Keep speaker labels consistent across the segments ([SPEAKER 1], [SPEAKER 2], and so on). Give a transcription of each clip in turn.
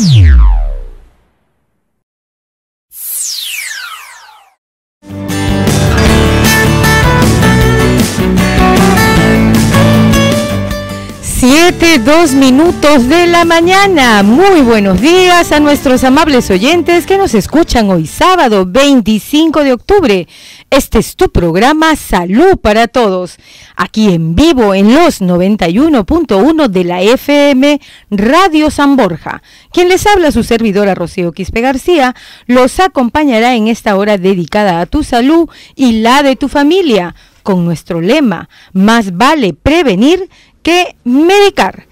[SPEAKER 1] Siete,
[SPEAKER 2] dos minutos de la mañana. Muy buenos días a nuestros amables oyentes que nos escuchan hoy sábado 25 de octubre este es tu programa Salud para Todos, aquí en vivo en los 91.1 de la FM Radio San Borja. Quien les habla, su servidora Rocío Quispe García, los acompañará en esta hora dedicada a tu salud y la de tu familia, con nuestro lema, más vale prevenir de medicar.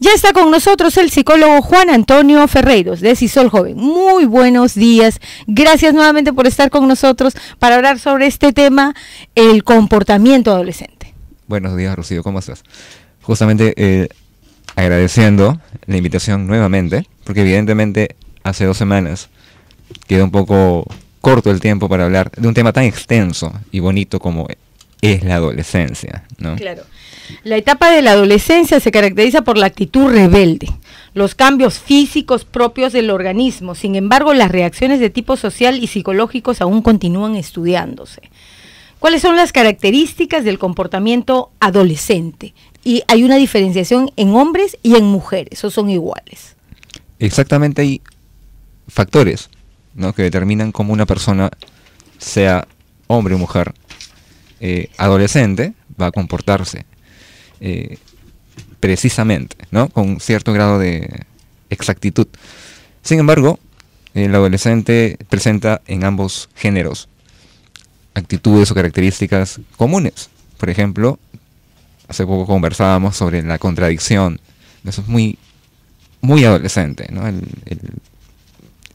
[SPEAKER 2] Ya está con nosotros el psicólogo Juan Antonio Ferreiros de Cisol Joven. Muy buenos días. Gracias nuevamente por estar con nosotros para hablar sobre este tema, el comportamiento adolescente.
[SPEAKER 3] Buenos días, Rocío. ¿Cómo estás? Justamente eh, agradeciendo la invitación nuevamente, porque evidentemente hace dos semanas quedó un poco corto el tiempo para hablar de un tema tan extenso y bonito como es la adolescencia. ¿no?
[SPEAKER 2] Claro. La etapa de la adolescencia se caracteriza por la actitud rebelde, los cambios físicos propios del organismo. Sin embargo, las reacciones de tipo social y psicológicos aún continúan estudiándose. ¿Cuáles son las características del comportamiento adolescente? Y hay una diferenciación en hombres y en mujeres, o son iguales.
[SPEAKER 3] Exactamente, hay factores que determinan cómo una persona, sea hombre o mujer, eh, adolescente, va a comportarse eh, precisamente, ¿no? Con cierto grado de exactitud. Sin embargo, el adolescente presenta en ambos géneros actitudes o características comunes. Por ejemplo, hace poco conversábamos sobre la contradicción. Eso es muy, muy adolescente, ¿no?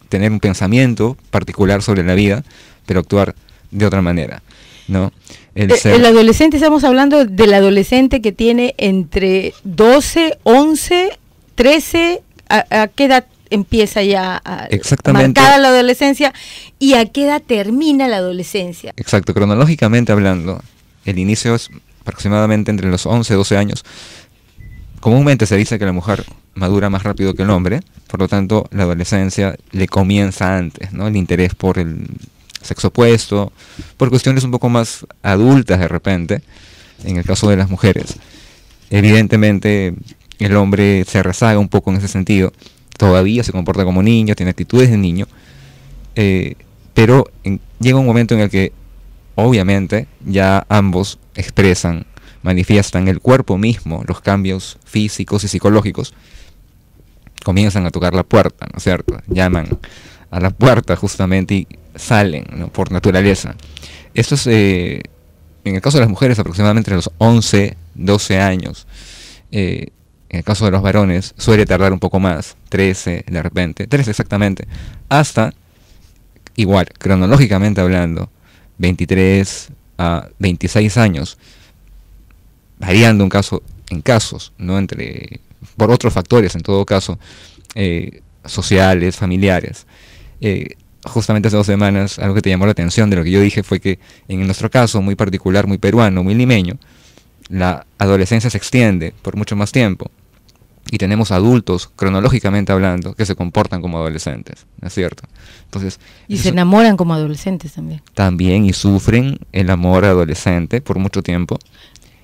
[SPEAKER 3] tener un pensamiento particular sobre la vida, pero actuar de otra manera, ¿no? el, eh,
[SPEAKER 2] adolescente, estamos hablando del adolescente que tiene entre 12, 11, 13, ¿a, qué edad empieza ya a
[SPEAKER 3] Exactamente. marcada
[SPEAKER 2] la adolescencia y a qué edad termina la adolescencia?
[SPEAKER 3] Exacto, cronológicamente hablando, el inicio es aproximadamente entre los 11 y 12 años. Comúnmente se dice que la mujer madura más rápido que el hombre, por lo tanto la adolescencia le comienza antes, ¿no? El interés por el sexo opuesto, por cuestiones un poco más adultas de repente, en el caso de las mujeres. Evidentemente el hombre se rezaga un poco en ese sentido, todavía se comporta como niño, tiene actitudes de niño, eh, pero llega un momento en el que obviamente ya ambos expresan, manifiestan el cuerpo mismo, los cambios físicos y psicológicos, comienzan a tocar la puerta, ¿no es cierto? Llaman a la puerta justamente y salen por naturaleza. Esto es, eh, en el caso de las mujeres, aproximadamente a los 11, 12 años. Eh, en el caso de los varones, suele tardar un poco más, 13 de repente, 13 exactamente, hasta, igual, cronológicamente hablando, 23 a 26 años, variando un caso en casos, ¿no? Entre, por otros factores, en todo caso, eh, sociales, familiares justamente hace dos semanas, algo que te llamó la atención de lo que yo dije fue que en nuestro caso, muy particular, muy peruano, muy limeño, la adolescencia se extiende por mucho más tiempo y tenemos adultos, cronológicamente hablando, que se comportan como adolescentes, ¿no es cierto? Entonces,
[SPEAKER 2] y se enamoran como adolescentes también.
[SPEAKER 3] También, y sufren el amor adolescente por mucho tiempo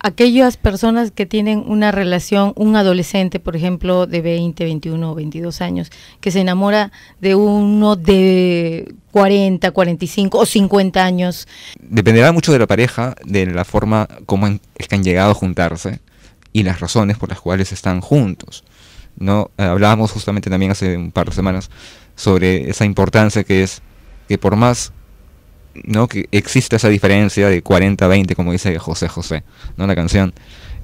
[SPEAKER 2] aquellas personas que tienen una relación, un adolescente, por ejemplo, de 20, 21 o 22 años, que se enamora de uno de 40, 45 o 50 años.
[SPEAKER 3] Dependerá mucho de la pareja, de la forma como han, es que han llegado a juntarse y las razones por las cuales están juntos. ¿no? Eh, hablábamos justamente también hace un par de semanas sobre esa importancia que es que por más ¿no? que existe esa diferencia de 40-20, como dice José José, ¿no? la canción.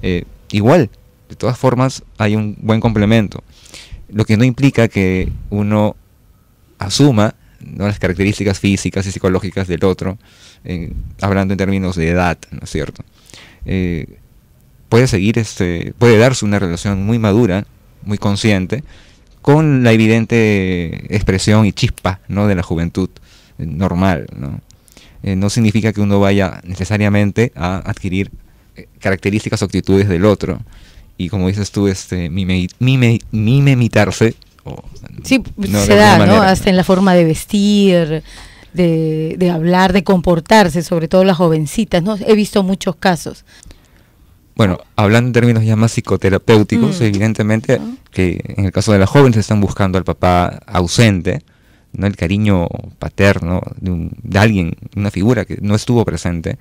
[SPEAKER 3] Eh, igual, de todas formas, hay un buen complemento. Lo que no implica que uno asuma ¿no? las características físicas y psicológicas del otro, eh, hablando en términos de edad, ¿no es cierto? Eh, puede seguir, este, puede darse una relación muy madura, muy consciente, con la evidente expresión y chispa ¿no? de la juventud normal, ¿no? Eh, no significa que uno vaya necesariamente a adquirir eh, características o actitudes del otro. Y como dices tú, este, mime, mime, sí, se da, ¿no? Hasta
[SPEAKER 2] en la forma de vestir, de, hablar, de comportarse, sobre todo las jovencitas, ¿no? He visto muchos casos.
[SPEAKER 3] Bueno, hablando en términos ya más psicoterapéuticos, mm. evidentemente ah. que en el caso de las jóvenes están buscando al papá ausente, ¿no? el cariño paterno de, de, alguien, una figura que no estuvo presente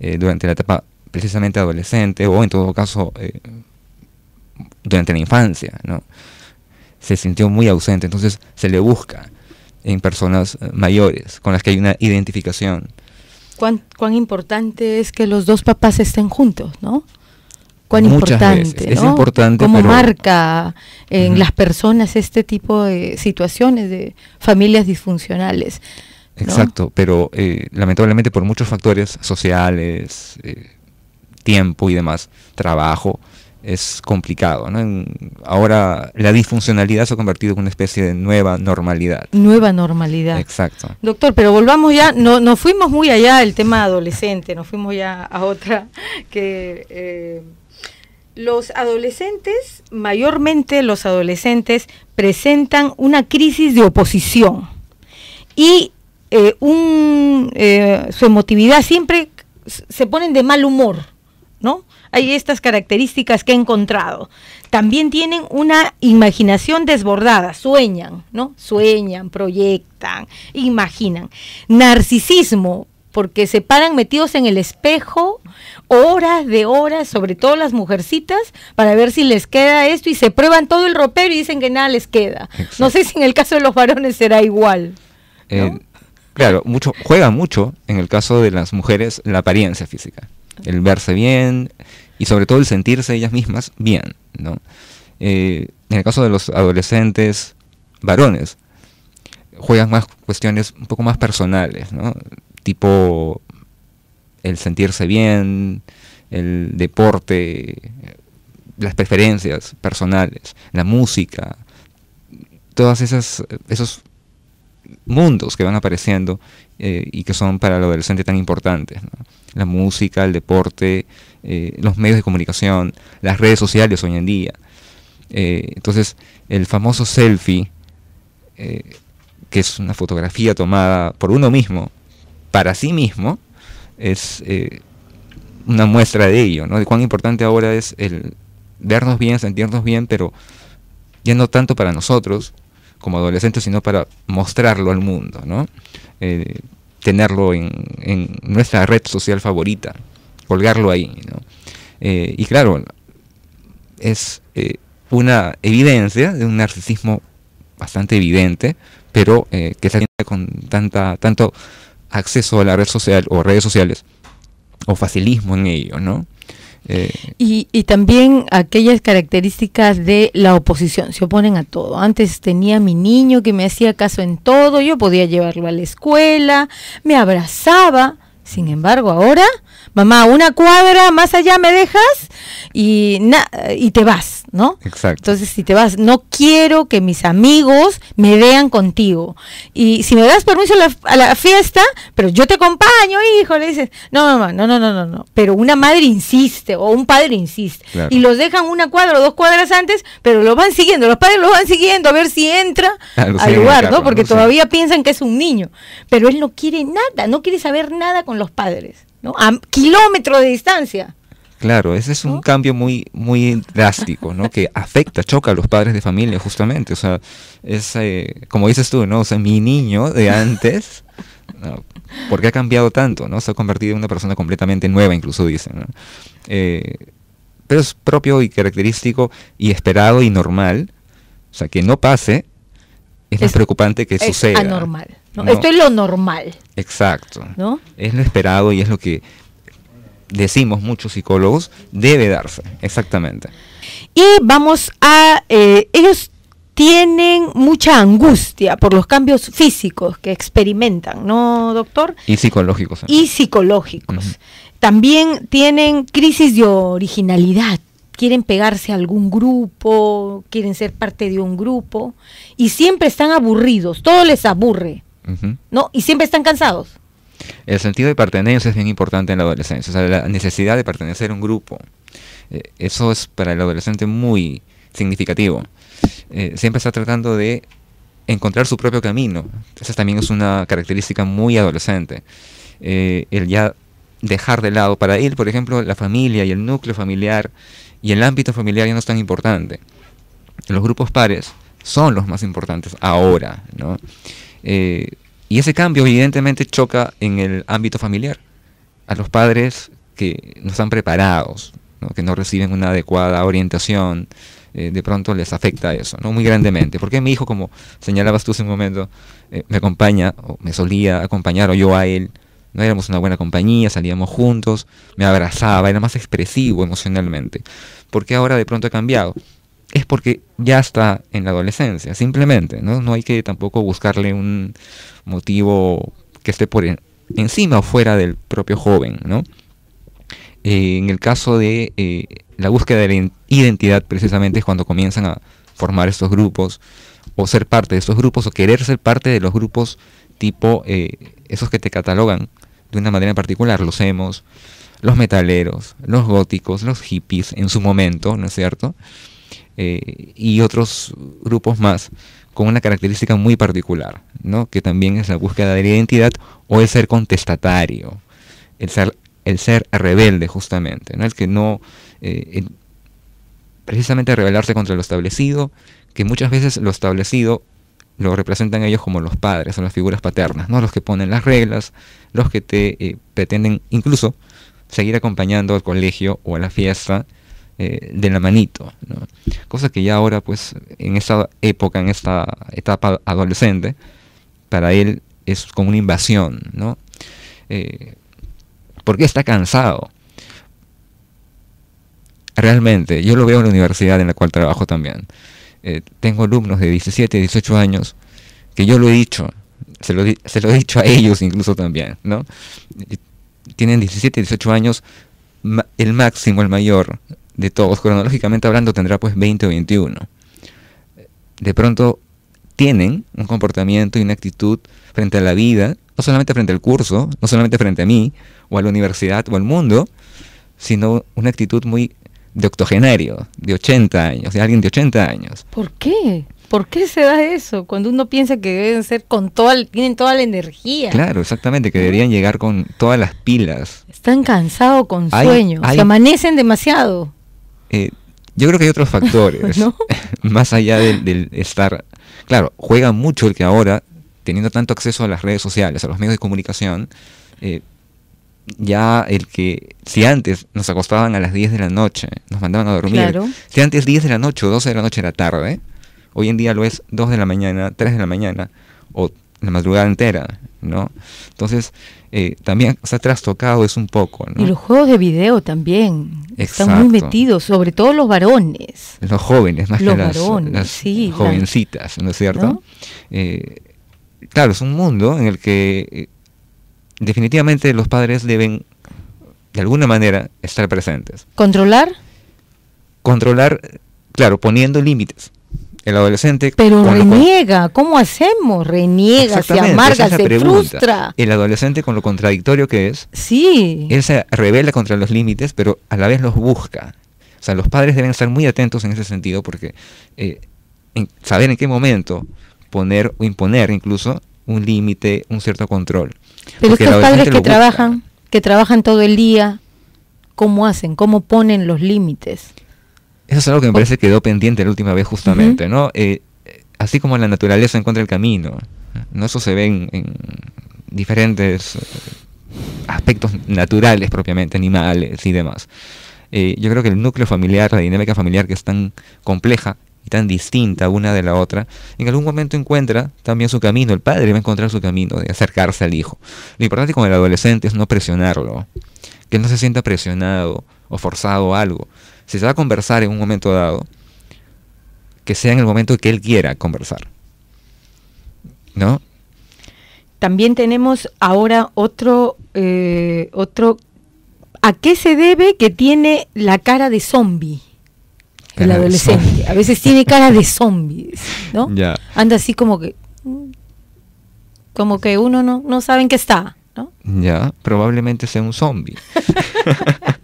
[SPEAKER 3] eh, durante la etapa precisamente adolescente o en todo caso eh, durante la infancia, ¿no? se sintió muy ausente, entonces se le busca en personas eh, mayores con las que hay una identificación.
[SPEAKER 2] ¿Cuán, cuán importante es que los dos papás estén juntos, ¿no? cuán importante, Es importante. Cómo marca en las personas este tipo de situaciones de familias disfuncionales. Exacto,
[SPEAKER 3] pero eh, lamentablemente por muchos factores sociales, eh, tiempo y demás, trabajo, es complicado. ahora la disfuncionalidad se ha convertido en una especie de nueva normalidad.
[SPEAKER 2] Nueva normalidad. Exacto. Doctor, pero volvamos ya, no, nos fuimos muy allá del tema adolescente, nos fuimos ya a otra que... Eh, los adolescentes, mayormente los adolescentes, presentan una crisis de oposición y eh, un, eh, su emotividad siempre se ponen de mal humor, ¿no? Hay estas características que he encontrado. También tienen una imaginación desbordada, sueñan, ¿no? Sueñan, proyectan, imaginan. Narcisismo, porque se paran metidos en el espejo horas de horas, sobre todo las mujercitas, para ver si les queda esto y se prueban todo el ropero y dicen que nada les queda. No sé si en el caso de los varones será igual.
[SPEAKER 3] Eh, claro, mucho, juega mucho en el caso de las mujeres la apariencia física, el verse bien y sobre todo el sentirse ellas mismas bien. ¿no? Eh, en el caso de los adolescentes varones, juegan más cuestiones un poco más personales, ¿no? tipo el sentirse bien, el deporte, las preferencias personales, la música, Todos esas esos mundos que van apareciendo eh, y que son para el adolescente tan importantes. La música, el deporte, eh, los medios de comunicación, las redes sociales hoy en día. Eh, entonces, el famoso selfie, que es una fotografía tomada por uno mismo, para sí mismo es eh, una muestra de ello, ¿no? De cuán importante ahora es el vernos bien, sentirnos bien, pero ya no tanto para nosotros como adolescentes, sino para mostrarlo al mundo, ¿no? Eh, tenerlo en, nuestra red social favorita, colgarlo ahí, eh, y claro, es una evidencia de un narcisismo bastante evidente, pero que se con tanta, tanto acceso a la red social o redes sociales o facilismo en ello, ¿no? Eh,
[SPEAKER 2] y, y, también aquellas características de la oposición, se oponen a todo. Antes tenía mi niño que me hacía caso en todo, yo podía llevarlo a la escuela, me abrazaba, sin embargo ahora mamá, una cuadra más allá me dejas y, y te vas, ¿no? Exacto. Entonces, si te vas, no quiero que mis amigos me vean contigo. Y si me das permiso a la, fiesta, pero yo te acompaño, hijo, le dices, no, mamá, no, no, no, no, no. Pero una madre insiste o un padre insiste. Y los dejan una cuadra o dos cuadras antes, pero los van siguiendo, los padres los van siguiendo a ver si entra ah, al lugar, ¿no? Porque todavía piensan que es un niño. Pero él no quiere nada, no quiere saber nada con los padres. A kilómetros de distancia.
[SPEAKER 3] Claro, ese es un cambio muy, muy drástico, ¿no? que afecta, choca a los padres de familia, justamente. O sea, es, eh, como dices tú, ¿no? O sea, mi niño de antes, porque ¿por qué ha cambiado tanto? ¿no? Se ha convertido en una persona completamente nueva, incluso dicen. Eh, pero es propio y característico y esperado y normal. O sea, que no pase es, más preocupante que es suceda. Anormal. Esto es
[SPEAKER 2] lo normal.
[SPEAKER 3] Exacto. ¿no? Es lo esperado y es lo que decimos muchos psicólogos, debe darse, exactamente.
[SPEAKER 2] Y vamos a, eh, ellos tienen mucha angustia por los cambios físicos que experimentan, ¿no, doctor?
[SPEAKER 3] Y psicológicos. Y
[SPEAKER 2] psicológicos. También tienen crisis de originalidad. Quieren pegarse a algún grupo, quieren ser parte de un grupo y siempre están aburridos, todo les aburre. ¿No? Y siempre están cansados.
[SPEAKER 3] El sentido de pertenencia es bien importante en la adolescencia, o sea, la necesidad de pertenecer a un grupo. Eh, eso es para el adolescente muy significativo. Eh, siempre está tratando de encontrar su propio camino. Esa también es una característica muy adolescente. Eh, el ya dejar de lado, para él, por ejemplo, la familia y el núcleo familiar y el ámbito familiar ya no es tan importante. Los grupos pares son los más importantes ahora, ¿no? Eh, y ese cambio evidentemente choca en el ámbito familiar. A los padres que no están preparados, que no reciben una adecuada orientación, eh, de pronto les afecta eso, ¿no? Muy grandemente. Porque mi hijo, como señalabas tú hace un momento, eh, me acompaña, o me solía acompañar, o yo a él, no éramos una buena compañía, salíamos juntos, me abrazaba, era más expresivo emocionalmente. Porque ahora de pronto ha cambiado es porque ya está en la adolescencia, simplemente, ¿no? No hay que tampoco buscarle un motivo que esté por encima o fuera del propio joven, ¿no? Eh, en el caso de eh, la búsqueda de la identidad, precisamente es cuando comienzan a formar estos grupos, o ser parte de estos grupos, o querer ser parte de los grupos tipo eh, esos que te catalogan de una manera particular, los hemos, los metaleros, los góticos, los hippies en su momento, ¿no es cierto? Eh, y otros grupos más con una característica muy particular, ¿no? que también es la búsqueda de la identidad o el ser contestatario, el ser, el ser rebelde justamente, ¿no? el que no, eh, precisamente rebelarse contra lo establecido, que muchas veces lo establecido lo representan ellos como los padres, o las figuras paternas, ¿no? los que ponen las reglas, los que te eh, pretenden incluso seguir acompañando al colegio o a la fiesta eh, de la manito, cosa que ya ahora pues en esta época, en esta etapa adolescente, para él es como una invasión, ¿no? Eh, porque está cansado. Realmente, yo lo veo en la universidad en la cual trabajo también. Eh, tengo alumnos de 17, 18 años que yo lo he dicho, se lo, se lo he dicho a ellos incluso también, ¿no? Tienen 17, 18 años, el máximo, el mayor, de todos, cronológicamente hablando, tendrá pues 20 o 21. De pronto tienen un comportamiento y una actitud frente a la vida, no solamente frente al curso, no solamente frente a mí, o a la universidad, o al mundo, sino una actitud muy de octogenario, de 80 años, de alguien de 80 años.
[SPEAKER 2] ¿Por qué? ¿Por qué se da eso? Cuando uno piensa que deben ser con toda, tienen toda la energía. Claro,
[SPEAKER 3] exactamente, que deberían llegar con todas las pilas.
[SPEAKER 2] Están cansados con sueño, se amanecen demasiado.
[SPEAKER 3] Eh, yo creo que hay otros factores, más allá del, estar... Claro, juega mucho el que ahora, teniendo tanto acceso a las redes sociales, a los medios de comunicación, eh, ya el que, si antes nos acostaban a las 10 de la noche, nos mandaban a dormir, si antes 10 de la noche o 12 de la noche era tarde, hoy en día lo es 2 de la mañana, 3 de la mañana o la madrugada entera. Entonces, eh, también se ha trastocado es un poco, Y los
[SPEAKER 2] juegos de video también. Están muy metidos, sobre todo los varones.
[SPEAKER 3] Los jóvenes, más los que las, varones, jovencitas, ¿no es cierto? Eh, claro, es un mundo en el que eh, definitivamente los padres deben, de alguna manera, estar presentes. ¿Controlar? Controlar, claro, poniendo límites el adolescente. Pero reniega,
[SPEAKER 2] ¿cómo hacemos? Reniega, se amarga, se frustra.
[SPEAKER 3] El adolescente con lo contradictorio que es.
[SPEAKER 2] Sí. Él
[SPEAKER 3] se rebela contra los límites, pero a la vez los busca. O sea, los padres deben estar muy atentos en ese sentido porque eh, saber en qué momento poner o imponer incluso un límite, un cierto control. Pero porque padres que trabajan,
[SPEAKER 2] que trabajan todo el día, ¿cómo hacen? ¿Cómo ponen los límites?
[SPEAKER 3] Eso es algo que me parece que quedó pendiente la última vez justamente, ¿no? Eh, eh, así como la naturaleza encuentra el camino, ¿no? Eso se ve en, diferentes eh, aspectos naturales propiamente, animales y demás. yo creo que el núcleo familiar, la dinámica familiar que es tan compleja y tan distinta una de la otra, en algún momento encuentra también su camino, el padre va a encontrar su camino de acercarse al hijo. Lo importante con el adolescente es no presionarlo, que no se sienta presionado o forzado a algo, si se va a conversar en un momento dado, que sea en el momento que él quiera conversar. ¿No?
[SPEAKER 2] También tenemos ahora otro, eh, otro... ¿A qué se debe que tiene la cara de zombie? el adolescente. A veces tiene cara de zombies, ¿no? Anda así como que. Como que uno no, no sabe en qué está, ¿no?
[SPEAKER 3] Ya, probablemente sea un zombie.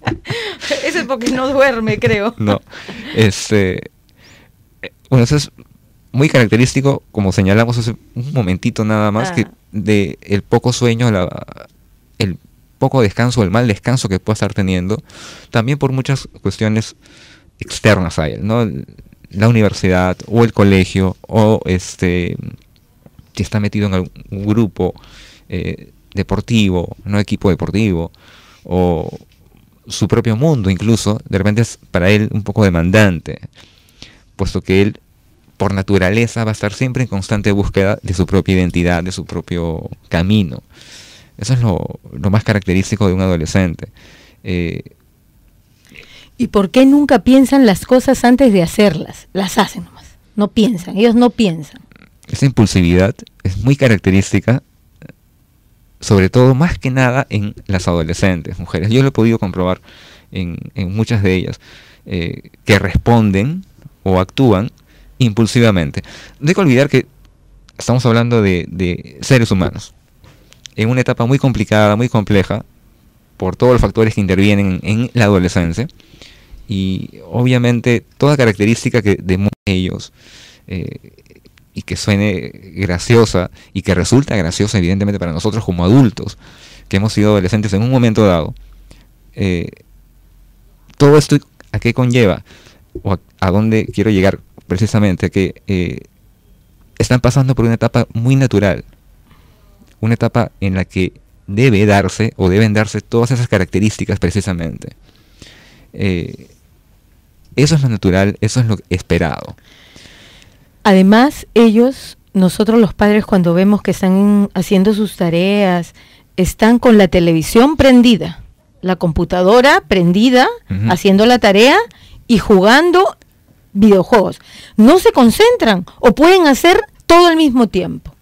[SPEAKER 2] Ese es porque no duerme, creo. No.
[SPEAKER 3] Este, bueno, eso es muy característico, como señalamos hace un momentito nada más, que ah. de el poco sueño, la, el poco descanso, el mal descanso que pueda estar teniendo, también por muchas cuestiones externas a él, ¿no? La universidad o el colegio o este si está metido en algún grupo eh, deportivo, no equipo deportivo o su propio mundo incluso, de repente es para él un poco demandante, puesto que él por naturaleza va a estar siempre en constante búsqueda de su propia identidad, de su propio camino. Eso es lo, más característico de un adolescente. Eh,
[SPEAKER 2] ¿Y por qué nunca piensan las cosas antes de hacerlas? Las hacen nomás, no piensan, ellos no piensan.
[SPEAKER 3] Esa impulsividad es muy característica sobre todo más que nada en las adolescentes, mujeres. Yo lo he podido comprobar en, muchas de ellas, eh, que responden o actúan impulsivamente. No hay que olvidar que estamos hablando de, seres humanos, en una etapa muy complicada, muy compleja, por todos los factores que intervienen en la adolescencia. Y obviamente toda característica que de ellos eh, y que suene graciosa y que resulta graciosa evidentemente para nosotros como adultos, que hemos sido adolescentes en un momento dado, eh, todo esto a qué conlleva o a, dónde quiero llegar precisamente, que eh, están pasando por una etapa muy natural, una etapa en la que debe darse o deben darse todas esas características precisamente. Eh, eso es lo natural, eso es lo esperado.
[SPEAKER 2] Además, ellos, nosotros los padres, cuando vemos que están haciendo sus tareas, están con la televisión prendida, la computadora prendida, haciendo la tarea y jugando videojuegos. No se concentran o pueden hacer todo al mismo tiempo.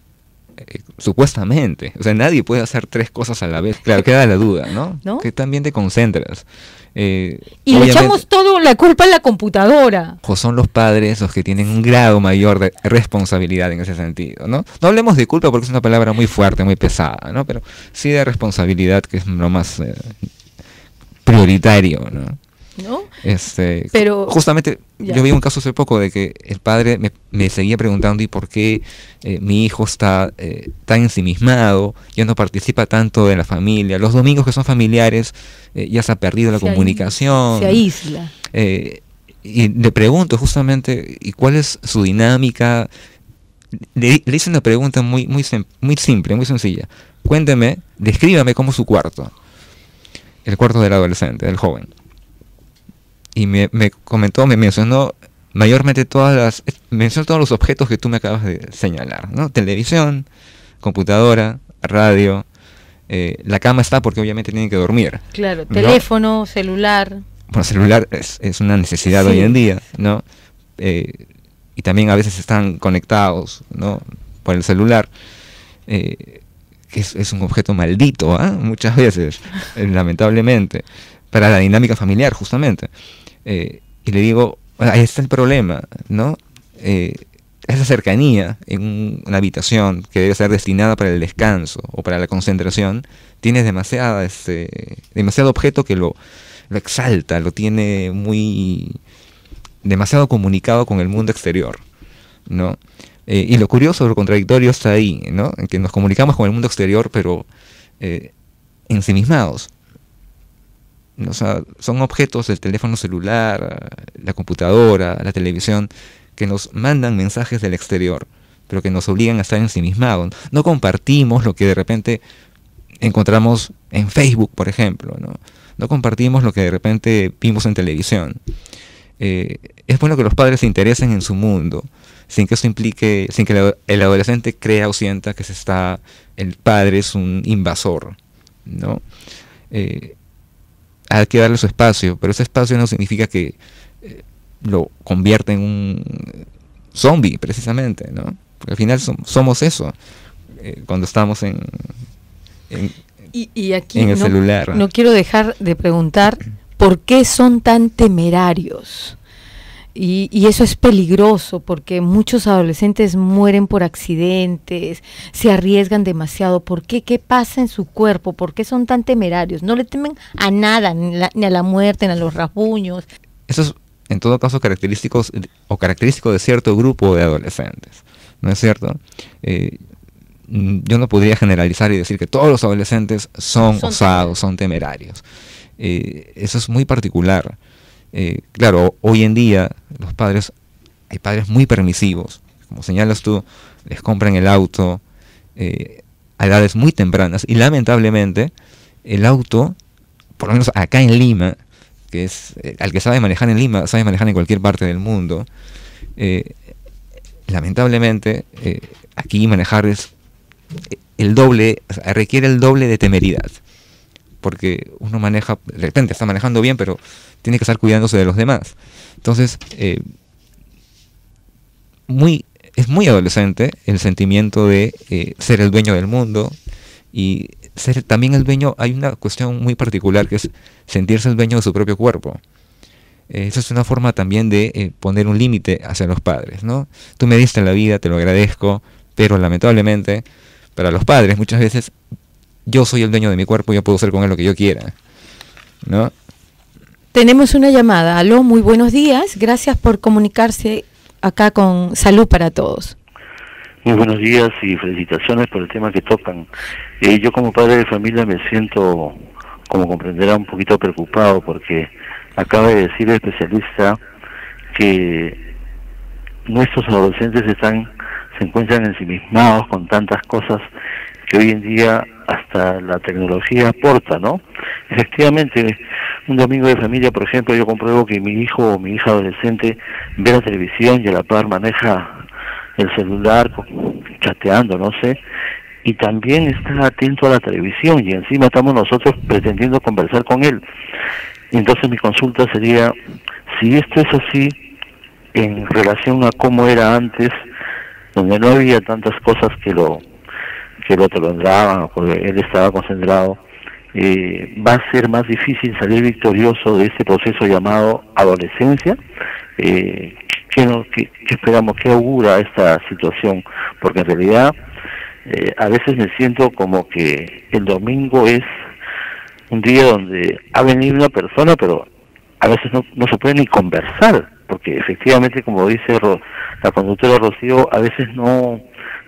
[SPEAKER 3] Eh, supuestamente, o sea, nadie puede hacer tres cosas a la vez. Claro, queda la duda, ¿no? ¿No? Que también te concentras. Eh, y le echamos
[SPEAKER 2] todo la culpa a la computadora.
[SPEAKER 3] O pues son los padres los que tienen un grado mayor de responsabilidad en ese sentido, ¿no? No hablemos de culpa porque es una palabra muy fuerte, muy pesada, ¿no? Pero sí de responsabilidad, que es lo más eh, prioritario, ¿no? Este, Pero, justamente yo vi un caso hace poco de que el padre me, seguía preguntando y por qué eh, mi hijo está eh, tan ensimismado, ya no participa tanto de la familia, los domingos que son familiares eh, ya se ha perdido la comunicación. Se aísla. y le pregunto justamente, ¿y cuál es su dinámica? Le, hice una pregunta muy, muy, muy simple, muy sencilla. Cuénteme, descríbame cómo es su cuarto. El cuarto del adolescente, del joven y me, comentó, me mencionó mayormente todas las, mencionó todos los objetos que tú me acabas de señalar, ¿no? Televisión, computadora, radio, eh, la cama está porque obviamente tienen que dormir. Claro,
[SPEAKER 2] teléfono, celular.
[SPEAKER 3] Bueno, celular es, una necesidad hoy en día, ¿no? Eh, y también a veces están conectados, ¿no? Por el celular. Eh, que es, un objeto maldito, ah, muchas veces, lamentablemente, para la dinámica familiar, justamente. Eh, y le digo, ahí está el problema, ¿no? Eh, esa cercanía en una habitación que debe ser destinada para el descanso o para la concentración, tiene demasiada, este, demasiado objeto que lo, exalta, lo tiene muy demasiado comunicado con el mundo exterior, ¿no? Eh, y lo curioso, lo contradictorio está ahí, ¿no? En que nos comunicamos con el mundo exterior, pero ensimismados son objetos del teléfono celular, la computadora, la televisión, que nos mandan mensajes del exterior, pero que nos obligan a estar ensimismados. No compartimos lo que de repente encontramos en Facebook, por ejemplo. No, compartimos lo que de repente vimos en televisión. Eh, es bueno que los padres se interesen en su mundo, sin que eso implique, sin que el adolescente crea o sienta que se está, el padre es un invasor. ¿no? Eh, hay que darle su espacio, pero ese espacio no significa que eh, lo convierta en un zombie, precisamente, ¿no? Porque al final somos eso eh, cuando estamos en,
[SPEAKER 2] en, y, aquí el celular. no quiero dejar de preguntar por qué son tan temerarios. Y, eso es peligroso porque muchos adolescentes mueren por accidentes, se arriesgan demasiado. ¿Por qué? ¿Qué pasa en su cuerpo? ¿Por qué son tan temerarios? No le temen a nada, ni, a la muerte, ni a los rasguños.
[SPEAKER 3] Eso es, en todo caso, característicos o característico de cierto grupo de adolescentes. ¿No es cierto? Eh, yo no podría generalizar y decir que todos los adolescentes son, osados, son temerarios. Eh, eso es muy particular. Eh, claro, hoy en día los padres, hay padres muy permisivos, como señalas tú, les compran el auto eh, a edades muy tempranas y lamentablemente el auto, por lo menos acá en Lima, que es eh, al que sabe manejar en Lima, sabe manejar en cualquier parte del mundo, lamentablemente aquí manejar es el doble, requiere el doble de temeridad porque uno maneja, de repente está manejando bien, pero tiene que estar cuidándose de los demás. Entonces, eh, muy, es muy adolescente el sentimiento de eh, ser el dueño del mundo y ser también el dueño, hay una cuestión muy particular que es sentirse el dueño de su propio cuerpo. Eh, Esa es una forma también de poner un límite hacia los padres, ¿no? Tú me diste la vida, te lo agradezco, pero lamentablemente para los padres muchas veces yo soy el dueño de mi cuerpo, yo puedo hacer con él lo que yo quiera. ¿No?
[SPEAKER 2] Tenemos una llamada. Aló, muy buenos días. Gracias por comunicarse acá con Salud para Todos.
[SPEAKER 1] Muy buenos días y felicitaciones por el tema que tocan. Eh, yo como padre de familia me siento, como comprenderá, un poquito preocupado porque acaba de decir el especialista que nuestros adolescentes están se encuentran ensimismados con tantas cosas que hoy en día hasta la tecnología aporta, ¿no? Efectivamente, un domingo de familia, por ejemplo, yo compruebo que mi hijo o mi hija adolescente ve la televisión y a la par maneja el celular chateando, no sé, y también está atento a la televisión y encima estamos nosotros pretendiendo conversar con él. Entonces mi consulta sería, si esto es así en relación a cómo era antes, donde no había tantas cosas que lo que el lo atolondraban, porque él estaba concentrado, eh, va a ser más difícil salir victorioso de este proceso llamado adolescencia. Eh, ¿qué, esperamos? ¿Qué augura esta situación? Porque en realidad eh, a veces me siento como que el domingo es un día donde ha venido una persona, pero a veces no, se puede ni conversar, porque efectivamente, como dice la conductora Rocío, a veces no,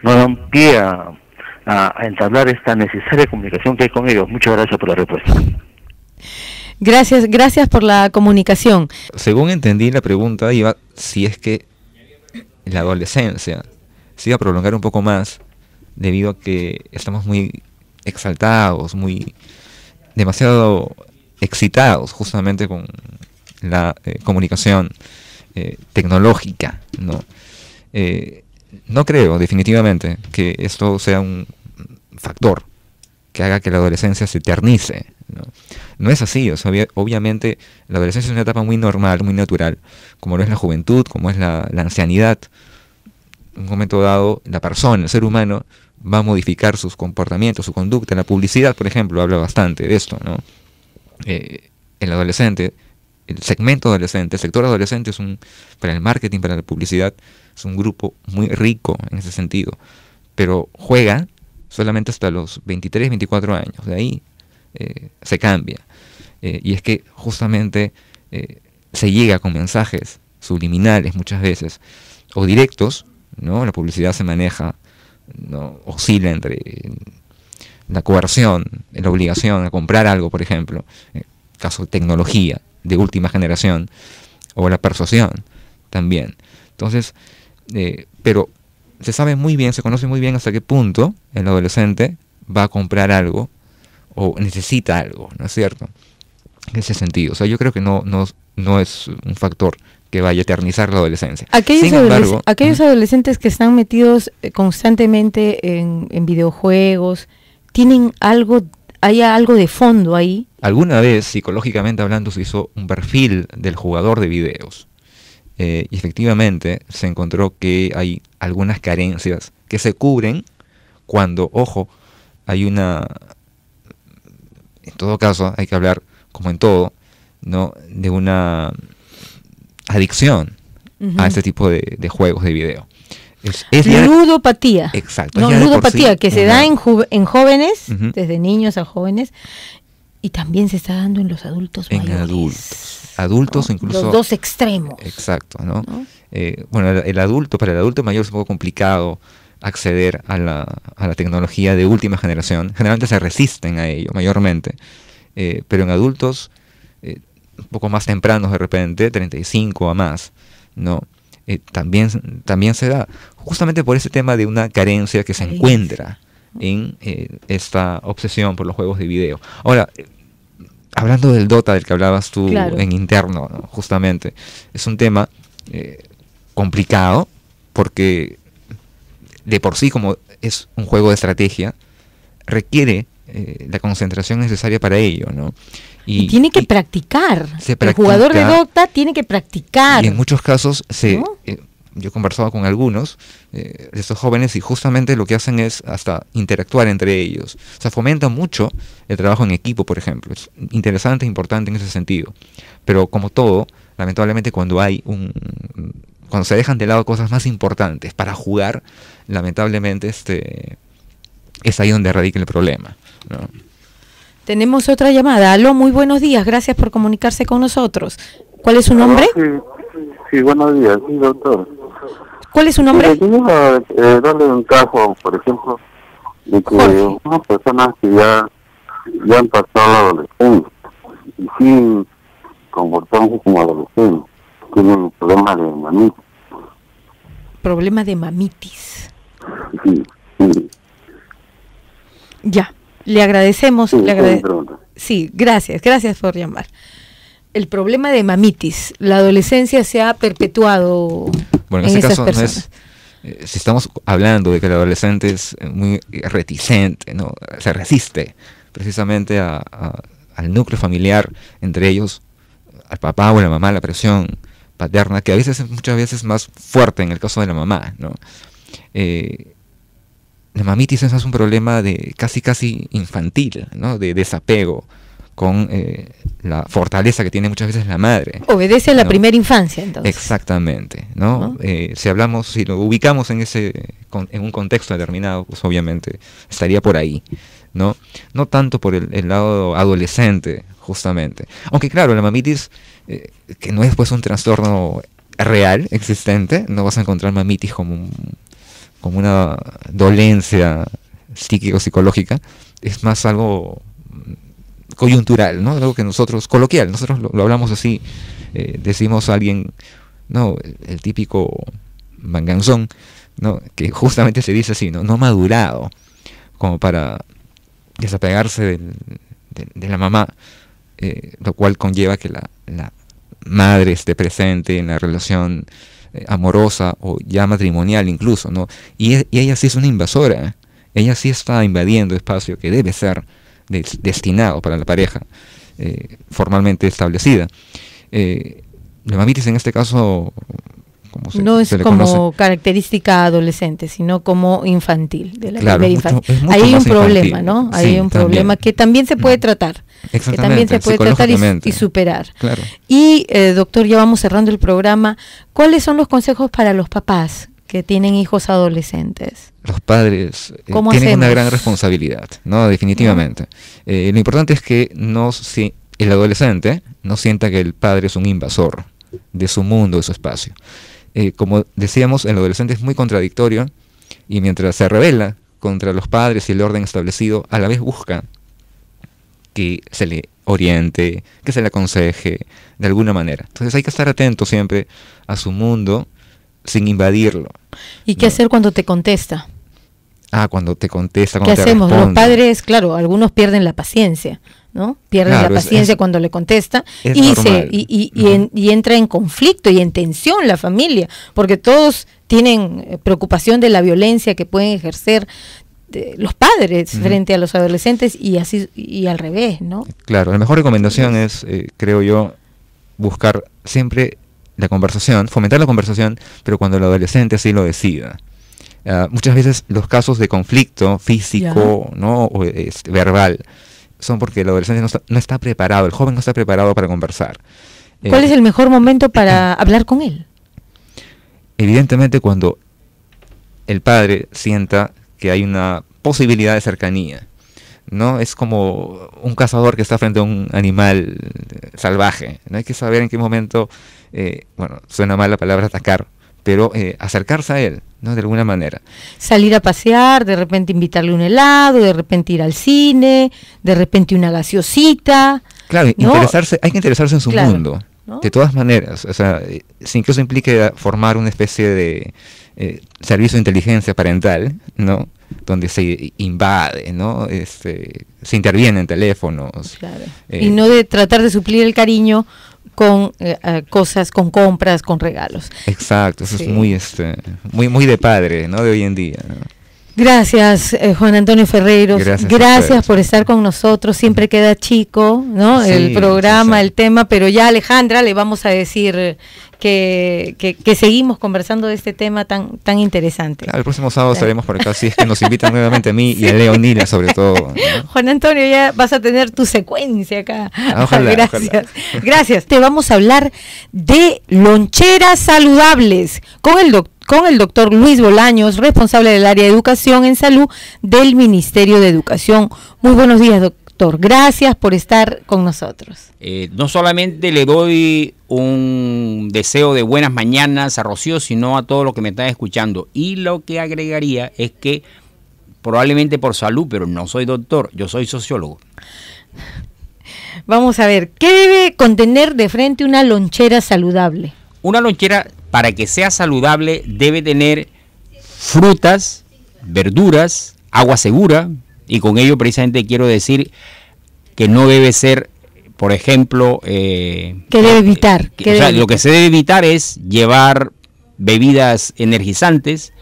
[SPEAKER 1] no dan pie a, a, entablar esta necesaria comunicación que hay con ellos. Muchas gracias por la respuesta.
[SPEAKER 2] Gracias, gracias por la comunicación.
[SPEAKER 3] Según entendí la pregunta iba si es que la adolescencia se iba a prolongar un poco más debido a que estamos muy exaltados, muy demasiado excitados justamente con la eh, comunicación eh, tecnológica, ¿no? Eh, no creo definitivamente que esto sea un factor que haga que la adolescencia se eternice. No, es así, obviamente la adolescencia es una etapa muy normal, muy natural, como lo es la juventud, como es la, ancianidad. En un momento dado, la persona, el ser humano, va a modificar sus comportamientos, su conducta. La publicidad, por ejemplo, habla bastante de esto. Eh, el adolescente el segmento adolescente, el sector adolescente es un, para el marketing, para la publicidad, es un grupo muy rico en ese sentido, pero juega solamente hasta los 23, 24 años, de ahí eh, se cambia. Eh, y es que justamente eh, se llega con mensajes subliminales muchas veces, o directos, ¿no? La publicidad se maneja, ¿no? oscila entre la coerción, la obligación a comprar algo, por ejemplo, en el caso de tecnología, de última generación, o la persuasión también. Entonces, eh, pero se sabe muy bien, se conoce muy bien hasta qué punto el adolescente va a comprar algo o necesita algo, ¿no es cierto? En ese sentido. O sea, yo creo que no, no, no es un factor que vaya a eternizar la adolescencia. Aquellos, Sin embargo, aquellos
[SPEAKER 2] adolescentes que están metidos eh, constantemente en, en videojuegos, ¿tienen algo, hay algo de fondo ahí?
[SPEAKER 3] alguna vez, psicológicamente hablando, se hizo un perfil del jugador de videos. Eh, y efectivamente se encontró que hay algunas carencias que se cubren cuando, ojo, hay una... En todo caso, hay que hablar, como en todo, ¿no? de una adicción a este tipo de, juegos de video.
[SPEAKER 1] Es, ludopatía. Exacto. ludopatía, que se da en,
[SPEAKER 2] en jóvenes, desde niños a jóvenes, y también se está dando en los adultos mayores. En
[SPEAKER 1] adultos.
[SPEAKER 3] Adultos incluso. Los dos
[SPEAKER 2] extremos.
[SPEAKER 3] Exacto, ¿no? Eh, bueno, el, adulto, para el adulto mayor es un poco complicado acceder a la, a la tecnología de última generación. Generalmente se resisten a ello, mayormente. Eh, pero en adultos, eh, un poco más tempranos de repente, 35 a más, ¿no? también, también se da, justamente por ese tema de una carencia que se encuentra en esta obsesión por los juegos de video. Ahora, hablando del Dota del que hablabas tú en interno, justamente, es un tema eh, complicado porque de por sí como es un juego de estrategia, requiere eh, la concentración necesaria para ello, ¿no? Y, tiene
[SPEAKER 2] que practicar.
[SPEAKER 3] el jugador de Dota
[SPEAKER 2] tiene que practicar. Y en
[SPEAKER 3] muchos casos se... Eh, yo he conversado con algunos de eh, estos jóvenes y justamente lo que hacen es hasta interactuar entre ellos. O sea, fomenta mucho el trabajo en equipo, por ejemplo. Es interesante, importante en ese sentido. Pero como todo, lamentablemente cuando hay un cuando se dejan de lado cosas más importantes para jugar, lamentablemente este es ahí donde radica el problema.
[SPEAKER 2] Tenemos otra llamada. Aló, muy buenos días. Gracias por comunicarse con nosotros. ¿Cuál es su nombre?
[SPEAKER 1] Sí, buenos días, sí, doctor. ¿Cuál es su nombre? Eh, darle un caso, por ejemplo, de que personas que ya, ya han pasado la adolescencia y sí comportándose como adolescentes tienen problema de mamitis.
[SPEAKER 2] Problema de mamitis. Sí, Ya, le agradecemos. Sí, gracias, gracias por llamar el problema de mamitis, la adolescencia se ha perpetuado bueno, en, ese caso,
[SPEAKER 3] eh, si estamos hablando de que el adolescente es eh, muy reticente, ¿no? se resiste precisamente al núcleo familiar, entre ellos al papá o la mamá, la presión paterna, que a veces muchas veces más fuerte en el caso de la mamá. ¿no? Eh, la mamitis es un problema de casi casi infantil, ¿no? de desapego con eh, la fortaleza que tiene muchas veces la madre. Obedece a la primera infancia, entonces. Exactamente, ¿no? Eh, si hablamos, si lo ubicamos en ese, en un contexto determinado, pues obviamente estaría por ahí, ¿no? No tanto por el, lado adolescente, justamente. Aunque claro, la mamitis, eh, que no es pues un trastorno real, existente, no vas a encontrar mamitis como, como una dolencia psíquico-psicológica, es más algo coyuntural, ¿no? Algo que nosotros, coloquial, nosotros lo, hablamos así, eh, decimos a alguien, no, el típico manganzón, ¿no? Que justamente se dice así, ¿no? No madurado, como para desapegarse de, la mamá, eh, lo cual conlleva que la, madre esté presente en la relación eh, amorosa o ya matrimonial incluso, ¿no? y, ella sí es una invasora, ella sí está invadiendo espacio que debe ser destinado para la pareja eh, formalmente establecida. Eh, la en este caso... no es como
[SPEAKER 2] característica adolescente, sino como infantil, de la hay un problema, ¿no? hay un problema que también se puede mm. tratar, también se puede tratar y, superar. Y, eh, doctor, ya vamos cerrando el programa. ¿Cuáles son los consejos para los papás que tienen hijos adolescentes?
[SPEAKER 3] Los padres eh, tienen una gran responsabilidad, ¿no? Definitivamente. Eh, lo importante es que no, si el adolescente no sienta que el padre es un invasor de su mundo, de su espacio. Eh, como decíamos, el adolescente es muy contradictorio y mientras se revela contra los padres y el orden establecido, a la vez busca que se le oriente, que se le aconseje de alguna manera. Entonces hay que estar atento siempre a su mundo sin invadirlo.
[SPEAKER 2] ¿Y qué hacer cuando te contesta?
[SPEAKER 3] Ah, cuando te contesta, ¿Qué hacemos? Los
[SPEAKER 2] padres, claro, algunos pierden la paciencia, ¿no? Pierden la paciencia cuando le contesta y, entra en conflicto y en tensión la familia, porque todos tienen eh, preocupación de la violencia que pueden ejercer eh, los padres frente a los adolescentes y así y al revés, ¿no?
[SPEAKER 3] Claro, la mejor recomendación es, eh, creo yo, buscar siempre la conversación, fomentar la conversación, pero cuando el adolescente así lo decida. Ah, muchas veces los casos de conflicto físico ¿no? o verbal son porque el adolescente no está, preparado, el joven no está preparado para conversar. ¿Cuál eh, es el
[SPEAKER 2] mejor momento para hablar con él?
[SPEAKER 3] Evidentemente cuando el padre sienta que hay una posibilidad de cercanía. ¿no? Es como un cazador que está frente a un animal salvaje. ¿no? Hay que saber en qué momento, eh, bueno, suena mal la palabra atacar, pero eh, acercarse a él, ¿no? De alguna manera.
[SPEAKER 2] Salir a pasear, de repente invitarle un helado, de repente ir al cine, de repente una gaseosita.
[SPEAKER 3] Claro, interesarse, hay que interesarse en su mundo. De todas maneras, o sea, sin que eso implique formar una especie de eh, servicio de inteligencia parental, ¿no? donde se invade, ¿no? Este, se interviene en teléfonos. Claro. y no
[SPEAKER 2] de tratar de suplir el cariño con eh, eh, cosas, con compras, con regalos.
[SPEAKER 3] Exacto, eso es muy, este, muy, muy de padre, ¿no? De hoy en día.
[SPEAKER 2] Gracias, eh, Juan Antonio Ferreros. Gracias, Gracias por estar con nosotros. Siempre queda chico, ¿no? el programa, el tema, pero ya Alejandra le vamos a decir que, seguimos conversando de este tema tan, tan interesante. el
[SPEAKER 3] próximo sábado estaremos por acá, si es que nos invitan nuevamente a mí y a Leonina, sobre todo.
[SPEAKER 2] Juan Antonio, ya vas a tener tu secuencia acá. Ah, ojalá, Gracias. Gracias. Te vamos a hablar de loncheras saludables con el con el doctor Luis Bolaños, responsable del área de educación en salud del Ministerio de Educación. Muy buenos días, doctor. Gracias por estar con nosotros.
[SPEAKER 4] Eh, no solamente le doy un deseo de buenas mañanas a Rocío, sino a todo lo que me están escuchando. Y lo que agregaría es que probablemente por salud, pero no soy doctor, yo soy sociólogo.
[SPEAKER 2] Vamos a ver, ¿qué debe contener de frente una lonchera saludable? Una lonchera,
[SPEAKER 4] para que sea saludable, debe tener
[SPEAKER 1] frutas,
[SPEAKER 4] verduras, agua segura, y con ello precisamente quiero decir que no debe ser, por ejemplo... Eh,
[SPEAKER 2] que debe eh, evitar? o sea, lo
[SPEAKER 4] que se debe evitar es llevar bebidas energizantes,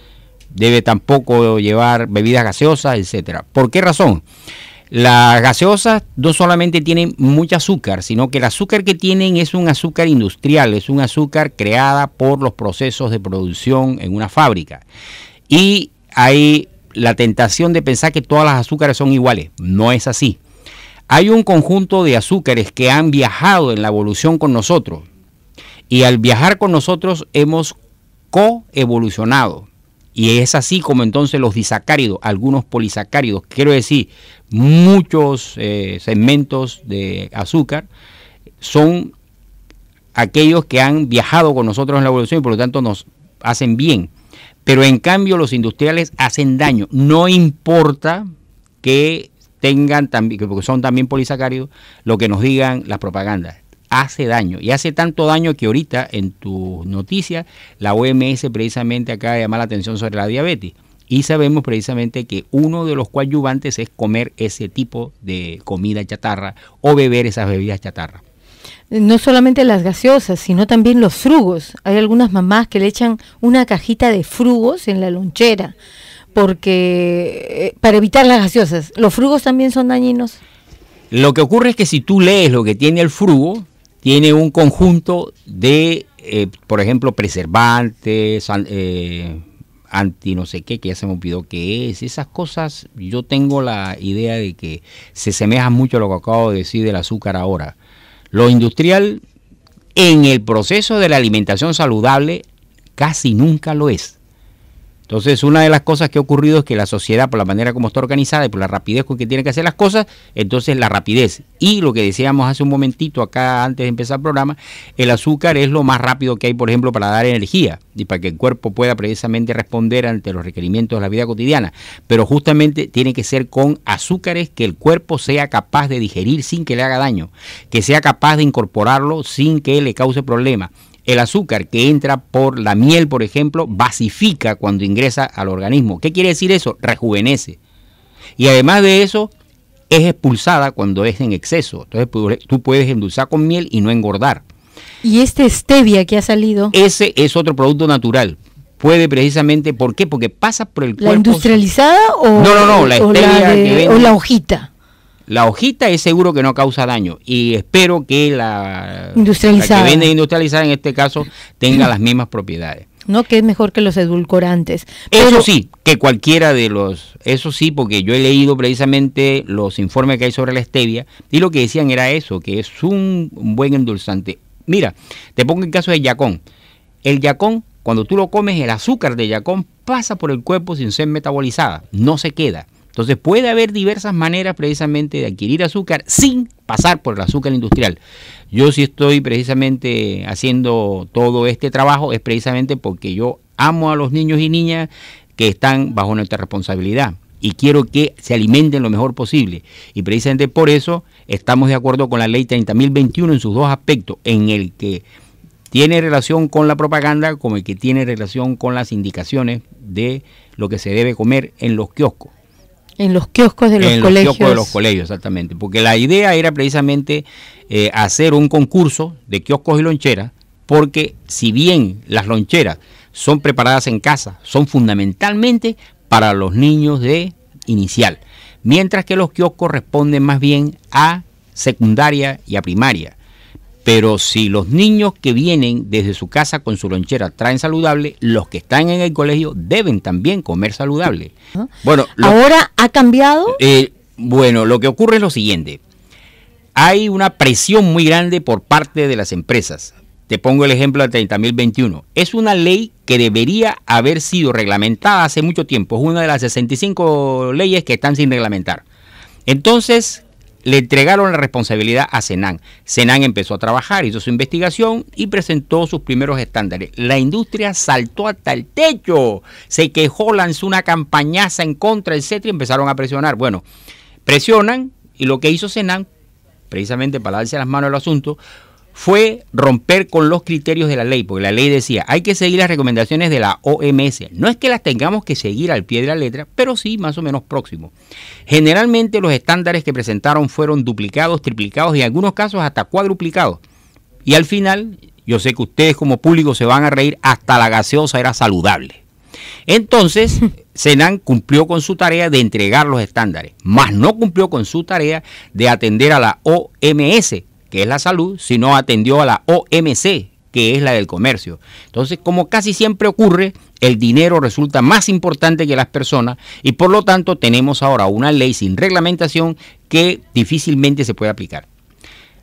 [SPEAKER 4] debe tampoco llevar bebidas gaseosas, etcétera. ¿Por qué razón? Las gaseosas no solamente tienen mucho azúcar, sino que el azúcar que tienen es un azúcar industrial, es un azúcar creada por los procesos de producción en una fábrica. Y hay la tentación de pensar que todas las azúcares son iguales. No es así. Hay un conjunto de azúcares que han viajado en la evolución con nosotros y al viajar con nosotros hemos coevolucionado. Y es así como entonces los disacáridos, algunos polisacáridos, quiero decir, muchos eh, segmentos de azúcar, son aquellos que han viajado con nosotros en la evolución y por lo tanto nos hacen bien. Pero en cambio los industriales hacen daño. No importa que tengan también, porque son también polisacáridos, lo que nos digan las propagandas. Hace daño. Y hace tanto daño que ahorita en tus noticias la OMS precisamente acaba de llamar la atención sobre la diabetes. Y sabemos precisamente que uno de los coadyuvantes es comer ese tipo de comida chatarra o beber esas bebidas chatarra
[SPEAKER 2] no solamente las gaseosas, sino también los frugos. Hay algunas mamás que le echan una cajita de frugos en la lonchera porque eh, para evitar las gaseosas. ¿Los frugos también son dañinos?
[SPEAKER 4] Lo que ocurre es que si tú lees lo que tiene el frugo, tiene un conjunto de, eh, por ejemplo, preservantes, eh, anti no sé qué, que ya se me olvidó qué es. Esas cosas, yo tengo la idea de que se semejan mucho a lo que acabo de decir del azúcar ahora. Lo industrial en el proceso de la alimentación saludable casi nunca lo es. Entonces, una de las cosas que ha ocurrido es que la sociedad, por la manera como está organizada y por la rapidez con que tiene que hacer las cosas, entonces la rapidez. Y lo que decíamos hace un momentito acá antes de empezar el programa, el azúcar es lo más rápido que hay, por ejemplo, para dar energía y para que el cuerpo pueda precisamente responder ante los requerimientos de la vida cotidiana. Pero justamente tiene que ser con azúcares que el cuerpo sea capaz de digerir sin que le haga daño, que sea capaz de incorporarlo sin que le cause problemas el azúcar que entra por la miel, por ejemplo, basifica cuando ingresa al organismo. ¿Qué quiere decir eso? Rejuvenece. Y además de eso, es expulsada cuando es en exceso. Entonces tú puedes endulzar con miel y no engordar.
[SPEAKER 2] ¿Y este stevia que ha salido?
[SPEAKER 4] Ese es otro producto natural. Puede precisamente, ¿por qué? Porque pasa por el cuerpo.
[SPEAKER 2] industrializada o, no, no, no, la, stevia o la hojita?
[SPEAKER 4] La hojita es seguro que no causa daño y espero que la, que vende industrializada en este caso tenga las mismas propiedades.
[SPEAKER 2] No, que es mejor que los edulcorantes.
[SPEAKER 4] Eso sí, que cualquiera de los, eso sí, porque yo he leído precisamente los informes que hay sobre la stevia y lo que decían era eso, que es un buen endulzante. Mira, te pongo el caso del yacón. El yacón, cuando tú lo comes, el azúcar de yacón pasa por el cuerpo sin ser metabolizada, no se queda. Entonces puede haber diversas maneras precisamente de adquirir azúcar sin pasar por el azúcar industrial. Yo si estoy precisamente haciendo todo este trabajo es precisamente porque yo amo a los niños y niñas que están bajo nuestra responsabilidad y quiero que se alimenten lo mejor posible. Y precisamente por eso estamos de acuerdo con la ley 30.021 en sus dos aspectos, en el que tiene relación con la propaganda como el que tiene relación con las indicaciones de lo que se debe comer en los kioscos.
[SPEAKER 2] En los kioscos de los colegios. En los kioscos de los colegios,
[SPEAKER 4] exactamente. Porque la idea era precisamente eh, hacer un concurso de kioscos y loncheras, porque si bien las loncheras son preparadas en casa, son fundamentalmente para los niños de inicial, mientras que los kioscos responden más bien a secundaria y a primaria. Pero si los niños que vienen desde su casa con su lonchera traen saludable, los que están en el colegio deben también comer saludable. Bueno, ahora
[SPEAKER 2] ha cambiado.
[SPEAKER 4] Eh, bueno, lo que ocurre es lo siguiente: hay una presión muy grande por parte de las empresas. Te pongo el ejemplo del 30.021. Es una ley que debería haber sido reglamentada hace mucho tiempo. Es una de las 65 leyes que están sin reglamentar. Entonces, le entregaron la responsabilidad a Senan. Senan empezó a trabajar, hizo su investigación y presentó sus primeros estándares. La industria saltó hasta el techo, se quejó, lanzó una campañaza en contra, etcétera, y empezaron a presionar. Bueno, presionan y lo que hizo Senan, precisamente para darse las manos al asunto, fue romper con los criterios de la ley, porque la ley decía, hay que seguir las recomendaciones de la OMS. No es que las tengamos que seguir al pie de la letra, pero sí más o menos próximo. Generalmente los estándares que presentaron fueron duplicados, triplicados y en algunos casos hasta cuadruplicados. Y al final, yo sé que ustedes como público se van a reír, hasta la gaseosa era saludable. Entonces, Senan cumplió con su tarea de entregar los estándares, más no cumplió con su tarea de atender a la OMS, que es la salud, sino atendió a la OMC, que es la del comercio. Entonces, como casi siempre ocurre, el dinero resulta más importante que las personas y por lo tanto tenemos ahora una ley sin reglamentación que difícilmente se puede aplicar.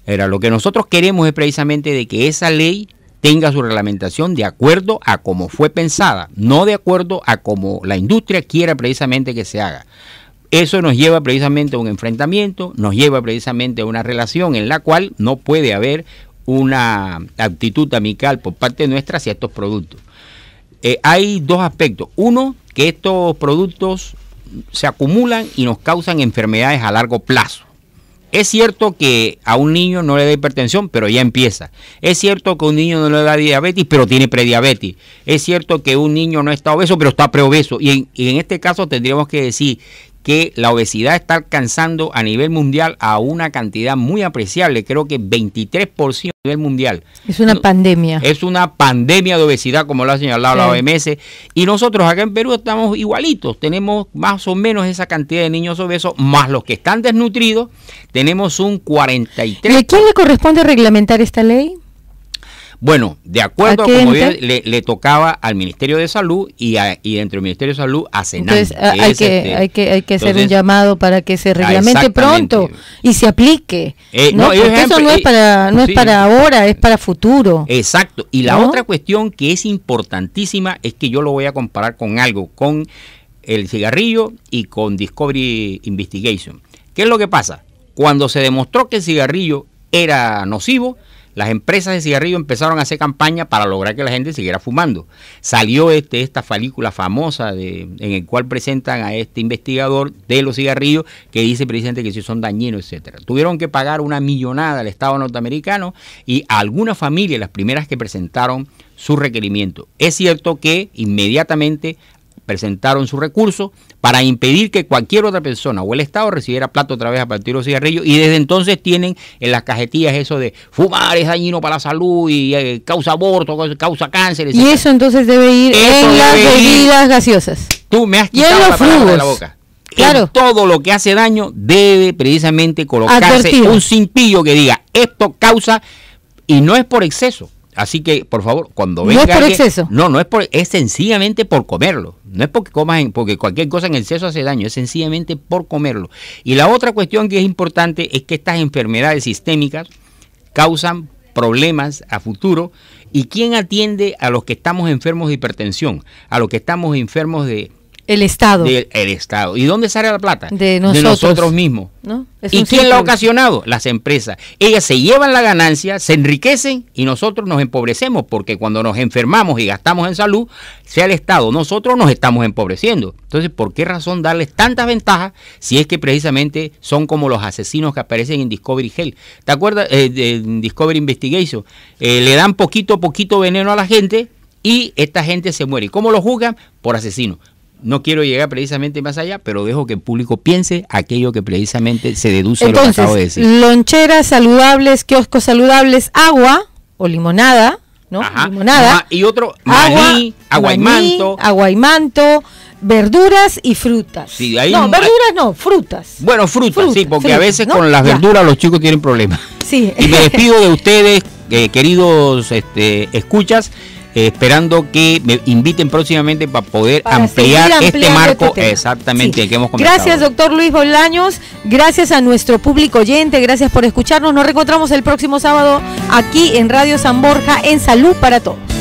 [SPEAKER 4] Era lo que nosotros queremos es precisamente de que esa ley tenga su reglamentación de acuerdo a cómo fue pensada, no de acuerdo a cómo la industria quiera precisamente que se haga. Eso nos lleva precisamente a un enfrentamiento, nos lleva precisamente a una relación en la cual no puede haber una actitud amical por parte nuestra hacia estos productos. Eh, hay dos aspectos. Uno, que estos productos se acumulan y nos causan enfermedades a largo plazo. Es cierto que a un niño no le da hipertensión, pero ya empieza. Es cierto que un niño no le da diabetes, pero tiene prediabetes. Es cierto que un niño no está obeso, pero está preobeso. y en este caso tendríamos que decir que la obesidad está alcanzando a nivel mundial a una cantidad muy apreciable, creo que 23% a nivel mundial.
[SPEAKER 2] Es una pandemia.
[SPEAKER 4] Es una pandemia de obesidad, como lo ha señalado la OMS, y nosotros acá en Perú estamos igualitos, tenemos más o menos esa cantidad de niños obesos, más los que están desnutridos, tenemos un 43%. ¿Y a
[SPEAKER 2] quién le corresponde reglamentar esta ley?
[SPEAKER 4] Bueno, de acuerdo a, como bien, le, tocaba al Ministerio de Salud y, y dentro del Ministerio de Salud a Entonces, ah, este,
[SPEAKER 2] hay, que, hay, que, hacer un llamado para que se ah, reglamente pronto y se aplique. Eh, ¿no? Porque eso no es eh, para, no es para ahora, es para futuro.
[SPEAKER 4] Exacto. Y la otra cuestión que es importantísima es que yo lo voy a comparar con algo, con el cigarrillo y con Discovery Investigation. ¿Qué es lo que pasa? Cuando se demostró que el cigarrillo era nocivo, las empresas de cigarrillos empezaron a hacer campaña para lograr que la gente siguiera fumando. Salió este, esta película famosa en el cual presentan a este investigador de los cigarrillos que dice presidente que si son dañinos, etcétera. Tuvieron que pagar una millonada al Estado norteamericano y a algunas familias, las primeras que presentaron su requerimiento. Es cierto que inmediatamente presentaron su recurso para impedir que cualquier otra persona o el Estado recibiera plata otra vez a partir de los cigarrillos y desde entonces tienen en las cajetillas eso de fumar es dañino para la salud y eh, causa aborto, causa cáncer. Y
[SPEAKER 2] eso entonces debe ir en las bebidas gaseosas.
[SPEAKER 4] Tú me has quitado la de la boca. Claro. todo lo que hace daño debe precisamente colocarse un cintillo que diga esto causa y no es por exceso Así que, por favor, cuando venga. No es por exceso. No, no es por. Es sencillamente por comerlo. No es porque comas. porque cualquier cosa en exceso hace daño. Es sencillamente por comerlo. Y la otra cuestión que es importante es que estas enfermedades sistémicas causan problemas a futuro. ¿Y quién atiende a los que estamos enfermos de hipertensión? A los que estamos enfermos de
[SPEAKER 2] el Estado. el
[SPEAKER 4] Estado. ¿Y dónde sale la plata? De nosotros, mismos. ¿Y quién la ha ocasionado? Las empresas. Ellas se llevan la ganancia, se enriquecen y nosotros nos empobrecemos porque cuando nos enfermamos y gastamos en salud, sea el Estado, nosotros nos estamos empobreciendo. Entonces, ¿por qué razón darles tantas ventajas si es que precisamente son como los asesinos que aparecen en Discovery Hell? ¿Te acuerdas? Eh, Discovery Investigation. Eh, le dan poquito a poquito veneno a la gente y esta gente se muere. ¿Y cómo lo juzgan? Por asesinos. No quiero llegar precisamente más allá, pero dejo que el público piense aquello que precisamente se deduce de lo que de decir.
[SPEAKER 2] Loncheras saludables, kioscos saludables, agua o limonada, ¿no? limonada. Y otro, maní, agua, y manto, verduras y frutas. no, verduras no, frutas.
[SPEAKER 4] Bueno, frutas, sí, porque a veces con las verduras los chicos tienen problemas. Sí. Y me despido de ustedes, eh, queridos este, escuchas. Eh, esperando que me inviten próximamente para poder ampliar este, este marco exactamente que hemos comentado. Gracias,
[SPEAKER 2] doctor Luis Bolaños. Gracias a nuestro público oyente. Gracias por escucharnos. Nos reencontramos el próximo sábado aquí en Radio San Borja en Salud para Todos.